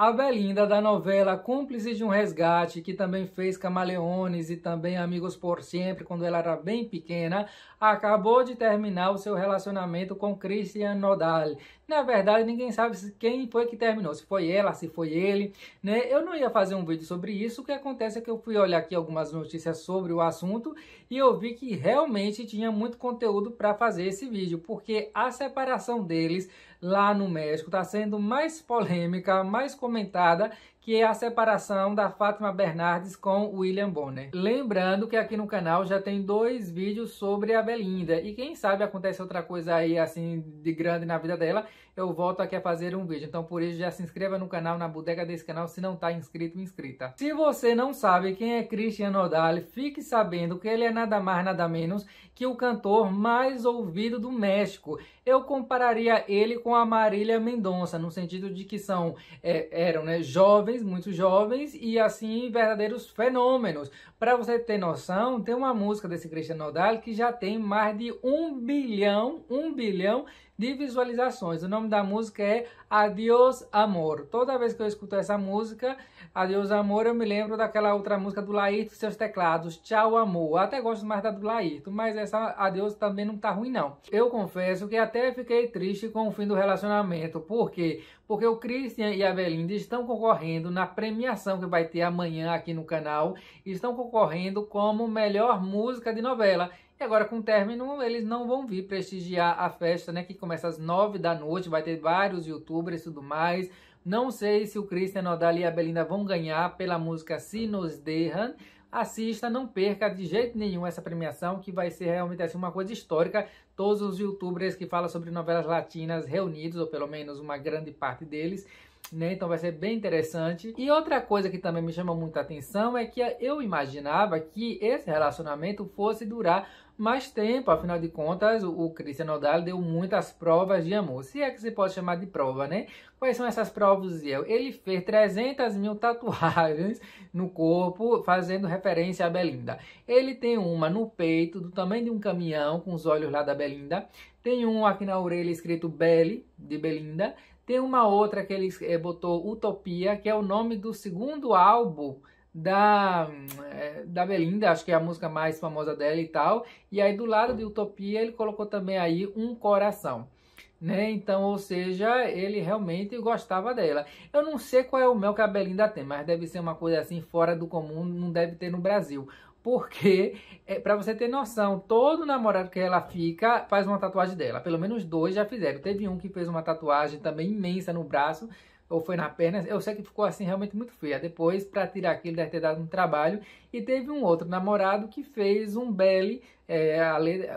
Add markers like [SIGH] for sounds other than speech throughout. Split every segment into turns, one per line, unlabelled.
A Belinda da novela Cúmplice de um Resgate, que também fez Camaleones e também Amigos por Sempre quando ela era bem pequena, acabou de terminar o seu relacionamento com Christian Nodal. Na verdade, ninguém sabe quem foi que terminou, se foi ela, se foi ele, né? Eu não ia fazer um vídeo sobre isso, o que acontece é que eu fui olhar aqui algumas notícias sobre o assunto e eu vi que realmente tinha muito conteúdo para fazer esse vídeo, porque a separação deles lá no México está sendo mais polêmica, mais comentada que é a separação da Fátima Bernardes com William Bonner. Lembrando que aqui no canal já tem dois vídeos sobre a Belinda e quem sabe acontece outra coisa aí assim de grande na vida dela eu volto aqui a fazer um vídeo. Então por isso já se inscreva no canal, na bodega desse canal, se não está inscrito, inscrita. Se você não sabe quem é Christian Nodal, fique sabendo que ele é nada mais, nada menos que o cantor mais ouvido do México. Eu compararia ele com a Marília Mendonça, no sentido de que são, é, eram né, jovens, muito jovens, e assim verdadeiros fenômenos. Para você ter noção, tem uma música desse Christian Nodal que já tem mais de um bilhão, um bilhão de visualizações. O nome da música é Adiós Amor. Toda vez que eu escuto essa música, Adiós Amor, eu me lembro daquela outra música do Laírto seus teclados, Tchau Amor. Eu até gosto mais da do Laírto, mas essa Adiós também não tá ruim não. Eu confesso que até fiquei triste com o fim do relacionamento. Por quê? Porque o Christian e a Belinda estão concorrendo na premiação que vai ter amanhã aqui no canal, estão concorrendo como melhor música de novela. E agora com o término, eles não vão vir prestigiar a festa, né? Que começa às nove da noite, vai ter vários youtubers e tudo mais. Não sei se o Christian Nodal e a Belinda vão ganhar pela música Sinos Dehan. Assista, não perca de jeito nenhum essa premiação, que vai ser realmente assim, uma coisa histórica. Todos os youtubers que falam sobre novelas latinas reunidos, ou pelo menos uma grande parte deles, né? Então vai ser bem interessante. E outra coisa que também me chama muita atenção é que eu imaginava que esse relacionamento fosse durar mais tempo, afinal de contas, o, o Christian deu muitas provas de amor, se é que se pode chamar de prova, né? Quais são essas provas? Ele fez 300 mil tatuagens no corpo, fazendo referência à Belinda. Ele tem uma no peito, do tamanho de um caminhão, com os olhos lá da Belinda. Tem um aqui na orelha escrito Belle, de Belinda. Tem uma outra que ele eh, botou Utopia, que é o nome do segundo álbum da, eh, da Belinda, acho que é a música mais famosa dela e tal. E aí do lado de Utopia ele colocou também aí um coração. Né? Então, ou seja, ele realmente gostava dela. Eu não sei qual é o mel que a Belinda tem, mas deve ser uma coisa assim fora do comum, não deve ter no Brasil. Porque, é, para você ter noção, todo namorado que ela fica faz uma tatuagem dela. Pelo menos dois já fizeram. Teve um que fez uma tatuagem também imensa no braço, ou foi na perna. Eu sei que ficou assim realmente muito feia. Depois, para tirar aquilo, deve ter dado um trabalho. E teve um outro namorado que fez um belly, é,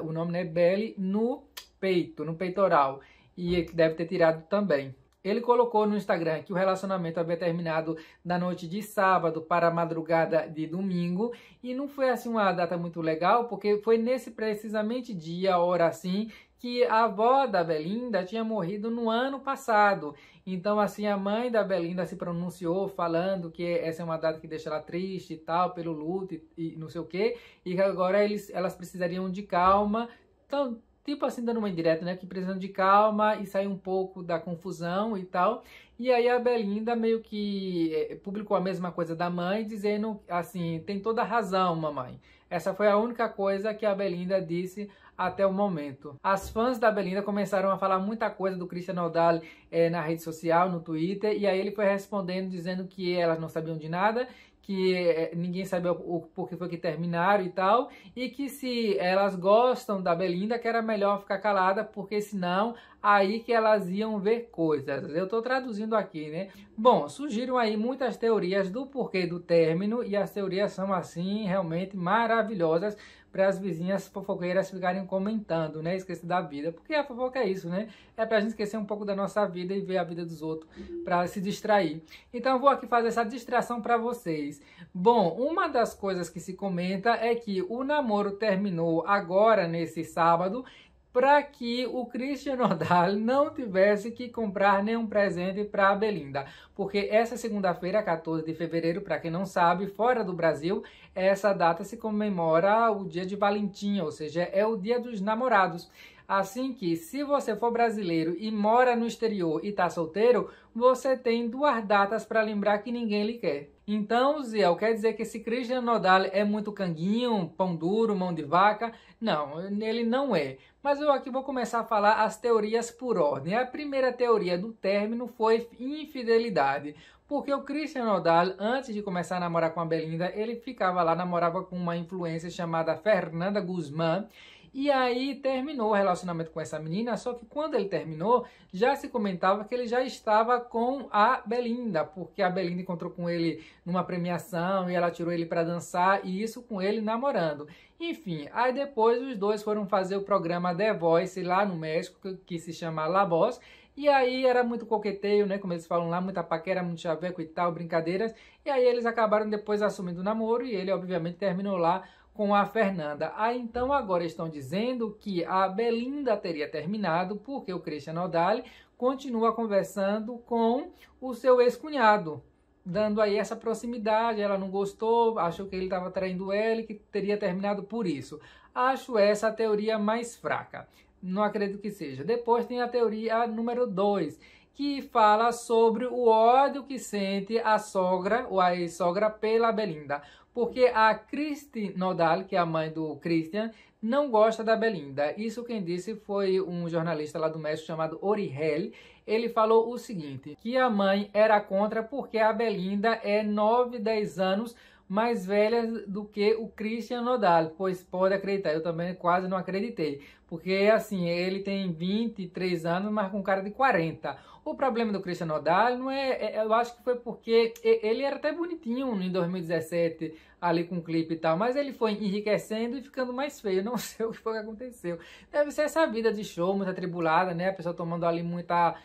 o nome é né, belly, no peito, no peitoral. E ele é deve ter tirado também. Ele colocou no Instagram que o relacionamento havia terminado na noite de sábado para a madrugada de domingo e não foi assim uma data muito legal, porque foi nesse precisamente dia, hora assim, que a avó da Belinda tinha morrido no ano passado. Então, assim, a mãe da Belinda se pronunciou falando que essa é uma data que deixa ela triste e tal, pelo luto e, e não sei o quê, e que agora eles, elas precisariam de calma. Então, tipo assim, dando uma indireta, né? Que precisando de calma e sair um pouco da confusão e tal. E aí a Belinda meio que é, publicou a mesma coisa da mãe, dizendo assim, tem toda razão, mamãe. Essa foi a única coisa que a Belinda disse até o momento. As fãs da Belinda começaram a falar muita coisa do Christian Nodal é, na rede social, no Twitter, e aí ele foi respondendo dizendo que elas não sabiam de nada que eh, ninguém sabe o, porquê foi que terminaram e tal, e que se elas gostam da Belinda, que era melhor ficar calada, porque senão aí que elas iam ver coisas. Eu estou traduzindo aqui, né? Bom, surgiram aí muitas teorias do porquê do término, e as teorias são assim realmente maravilhosas para as vizinhas fofoqueiras ficarem comentando, né? Esquecer da vida, porque a fofoca é isso, né? É para a gente esquecer um pouco da nossa vida e ver a vida dos outros, para se distrair. Então eu vou aqui fazer essa distração para vocês vocês. Bom, uma das coisas que se comenta é que o namoro terminou agora nesse sábado para que o Christian Nodal [LAUGHS] não tivesse que comprar nenhum presente para a Belinda. Porque essa segunda-feira, 14 de fevereiro, para quem não sabe, fora do Brasil, essa data se comemora o dia de Valentim, ou seja, é o dia dos namorados. Assim que, se você for brasileiro e mora no exterior e está solteiro, você tem duas datas para lembrar que ninguém lhe quer. Então, Ziel, quer dizer que esse Christian Nodal é muito canguinho, pão duro, mão de vaca? Não, ele não é. Mas eu aqui vou começar a falar as teorias por ordem. A primeira teoria do término foi infidelidade. Porque o Christian Nodal, antes de começar a namorar com a Belinda, ele ficava lá, namorava com uma influência chamada Fernanda Guzmán, e aí terminou o relacionamento com essa menina, só que quando ele terminou, já se comentava que ele já estava com a Belinda, porque a Belinda encontrou com ele numa premiação e ela tirou ele para dançar e isso com ele namorando. Enfim, aí depois os dois foram fazer o programa The Voice lá no México, que, que se chama La Voz, e aí era muito coqueteio, né? Como eles falam lá, muita paquera, muito chaveco e tal, brincadeiras. E aí eles acabaram depois assumindo o namoro e ele, obviamente, terminou lá com a Fernanda. Ah, então agora estão dizendo que a Belinda teria terminado porque o Christian Odali continua conversando com o seu ex-cunhado, dando aí essa proximidade. Ela não gostou, achou que ele estava traindo ela e que teria terminado por isso. Acho essa a teoria mais fraca. Não acredito que seja. Depois tem a teoria número 2, que fala sobre o ódio que sente a sogra ou a ex-sogra pela Belinda porque a Christy Nodal, que é a mãe do Christian, não gosta da Belinda. Isso quem disse foi um jornalista lá do México chamado Ori Hell. Ele falou o seguinte, que a mãe era contra porque a Belinda é 9, 10 anos mais velha do que o Christian Nodal, pois pode acreditar, eu também quase não acreditei. Porque, assim, ele tem 23 anos, mas com cara de 40. O problema do Christian Nodal não é, é Eu acho que foi porque ele era até bonitinho em 2017, ali com o clipe e tal, mas ele foi enriquecendo e ficando mais feio. [LAUGHS] Não sei o que foi que aconteceu. Deve ser essa vida de show muito atribulada, né? A pessoa tomando ali muita,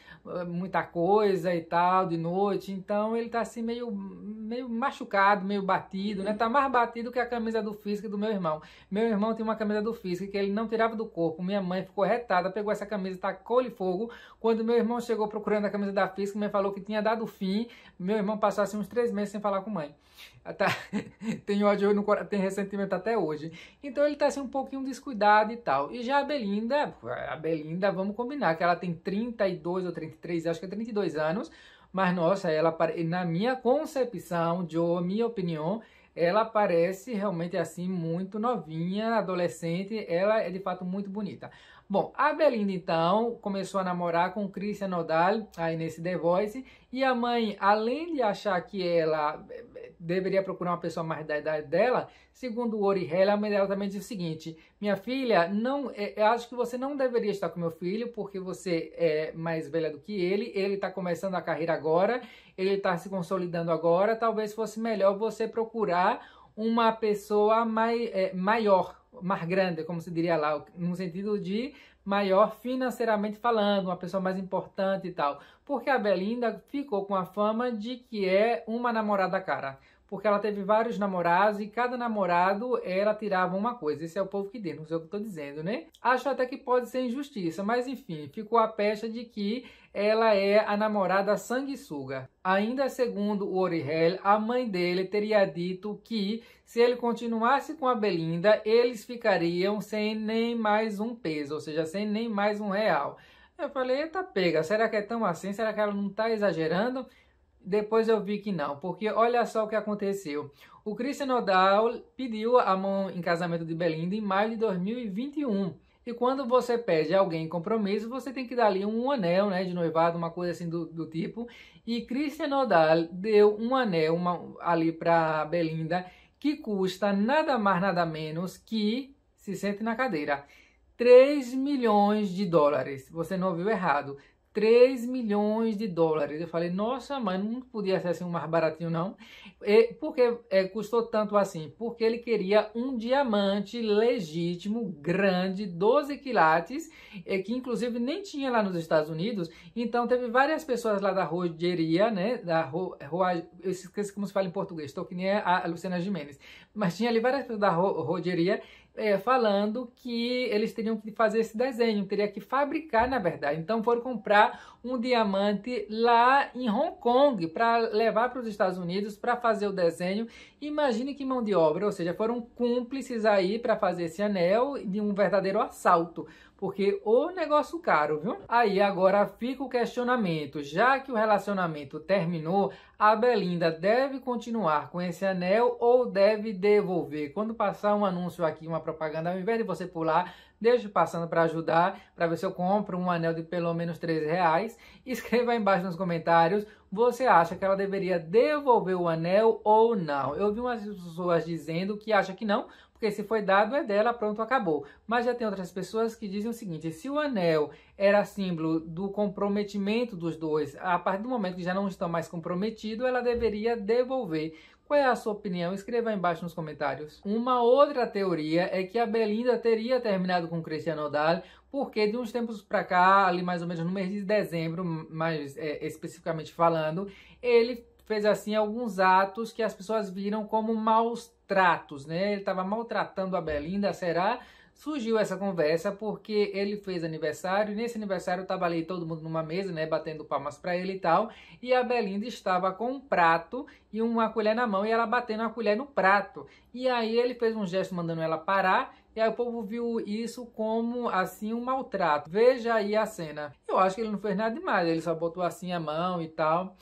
muita coisa e tal, de noite. Então ele tá assim meio, meio machucado, meio batido, né? Tá mais batido que a camisa do físico do meu irmão. Meu irmão tem uma camisa do físico que ele não tirava do corpo corpo. Minha mãe ficou retada, pegou essa camisa, tacou-lhe fogo. Quando meu irmão chegou procurando a camisa da física, me falou que tinha dado fim. Meu irmão passou assim uns três meses sem falar com mãe. Ah, tá, [LAUGHS] tem ódio no coração, tem ressentimento até hoje. Então ele tá assim um pouquinho descuidado e tal. E já a Belinda, a Belinda, vamos combinar, que ela tem 32 ou 33, acho que é 32 anos. Mas nossa, ela, na minha concepção, de minha opinião, ela parece realmente assim muito novinha, adolescente, ela é de fato muito bonita. Bom, a Belinda então começou a namorar com Christian Nodal, aí nesse The Voice, e a mãe, além de achar que ela eh, eh, deveria procurar uma pessoa mais da idade dela, segundo o Ori Heller, a mãe dela também disse o seguinte: Minha filha, não, eu eh, acho que você não deveria estar com meu filho, porque você é mais velha do que ele, ele está começando a carreira agora, ele está se consolidando agora, talvez fosse melhor você procurar uma pessoa mai, é, maior, mais grande, como se diria lá, no sentido de maior financeiramente falando, uma pessoa mais importante e tal. Porque a Belinda ficou com a fama de que é uma namorada cara. Porque ela teve vários namorados e cada namorado ela tirava uma coisa. Esse é o povo que deu, não sei o que eu tô dizendo, né? Acho até que pode ser injustiça, mas enfim, ficou a pecha de que ela é a namorada sanguessuga. Ainda segundo o Orihel, a mãe dele teria dito que se ele continuasse com a Belinda, eles ficariam sem nem mais um peso, ou seja, sem nem mais um real. Eu falei, eita pega, será que é tão assim? Será que ela não está exagerando? Depois eu vi que não, porque olha só o que aconteceu. O Christian Nodal pediu a mão em casamento de Belinda em maio de 2021. E quando você pede alguém em compromisso, você tem que dar ali um anel, né, de noivado, uma coisa assim do, do tipo. E Christian Nodal deu um anel uma, ali para Belinda que custa nada mais nada menos que se sente na cadeira. 3 milhões de dólares. Você não ouviu errado. 3 milhões de dólares. Eu falei, nossa, mas não podia ser assim um mais baratinho, não. E por que é, custou tanto assim? Porque ele queria um diamante legítimo, grande, 12 quilates, é, que inclusive nem tinha lá nos Estados Unidos. Então teve várias pessoas lá da Rogeria, né? Da Ro, Ro, eu esqueci como se fala em português, estou que nem a Luciana Jimenez. Mas tinha ali várias pessoas da Ro, Rogeria é, falando que eles teriam que fazer esse desenho, teria que fabricar, na verdade. Então foram comprar um diamante lá em Hong Kong para levar para os Estados Unidos para fazer o desenho. Imagine que mão de obra, ou seja, foram cúmplices aí para fazer esse anel de um verdadeiro assalto, porque o negócio caro, viu? Aí agora fica o questionamento, já que o relacionamento terminou, a Belinda deve continuar com esse anel ou deve devolver? Quando passar um anúncio aqui, uma propaganda, ao invés de você pular, deixo passando para ajudar, para ver se eu compro um anel de pelo menos 13 reais. [LAUGHS] Escreva aí embaixo nos comentários, você acha que ela deveria devolver o anel ou não? Eu vi umas pessoas dizendo que acha que não, porque se foi dado é dela, pronto, acabou. Mas já tem outras pessoas que dizem o seguinte, se o anel era símbolo do comprometimento dos dois, a partir do momento que já não estão mais comprometidos, ela deveria devolver. Qual é a sua opinião? Escreva aí embaixo nos comentários. Uma outra teoria é que a Belinda teria terminado com o Cristiano Nodal porque de uns tempos pra cá, ali mais ou menos no mês de dezembro, mais é, especificamente falando, ele fez assim alguns atos que as pessoas viram como maus tratos, né? Ele estava maltratando a Belinda, será? surgiu essa conversa porque ele fez aniversário, e nesse aniversário estava ali todo mundo numa mesa, né, batendo palmas para ele e tal, e a Belinda estava com um prato e uma colher na mão e ela batendo a colher no prato. E aí ele fez um gesto mandando ela parar, e aí o povo viu isso como, assim, um maltrato. Veja aí a cena. Eu acho que ele não fez nada demais, ele só botou assim a mão e tal.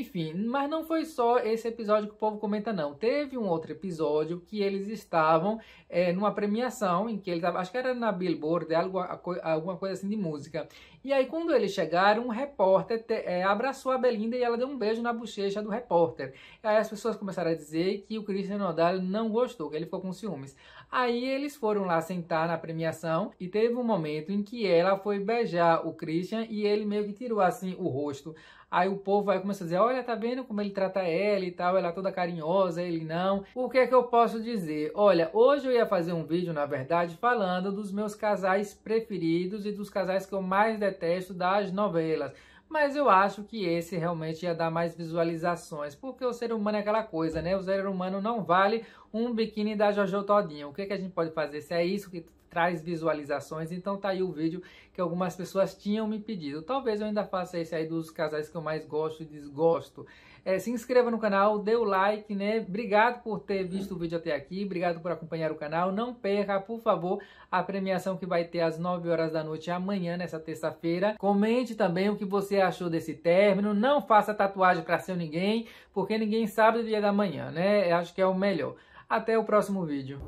Enfim, mas não foi só esse episódio que o povo comenta, não. Teve um outro episódio que eles estavam é, numa premiação em que eles acho que era na Billboard, é algo, alguma coisa assim de música. E aí, quando eles chegaram, um repórter te, é, abraçou a Belinda e ela deu um beijo na bochecha do repórter. E aí as pessoas começaram a dizer que o Christian Nodal não gostou, que ele ficou com ciúmes. Aí eles foram lá sentar na premiação e teve um momento em que ela foi beijar o Christian e ele meio que tirou assim o rosto. Aí o povo vai começar a dizer: olha, tá vendo como ele trata ela e tal, ela é toda carinhosa, ele não. O que é que eu posso dizer? Olha, hoje eu ia fazer um vídeo, na verdade, falando dos meus casais preferidos e dos casais que eu mais detesto das novelas mas eu acho que esse realmente ia dar mais visualizações, porque o ser humano é aquela coisa, né? O ser humano não vale um biquíni da Jojo Todinho. O que, é que a gente pode fazer? Se é isso que traz visualizações. Então tá aí o vídeo que algumas pessoas tinham me pedido. Talvez eu ainda faça esse aí dos casais que eu mais gosto e desgosto. É, se inscreva no canal, dê o like, né? Obrigado por ter visto o vídeo até aqui, obrigado por acompanhar o canal. Não perca, por favor, a premiação que vai ter às 9 horas da noite amanhã, nessa terça-feira. Comente também o que você achou desse término. Não faça tatuagem para seu ninguém, porque ninguém sabe o dia da manhã, né? Eu acho que é o melhor. Até o próximo vídeo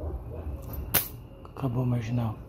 acabou marginal.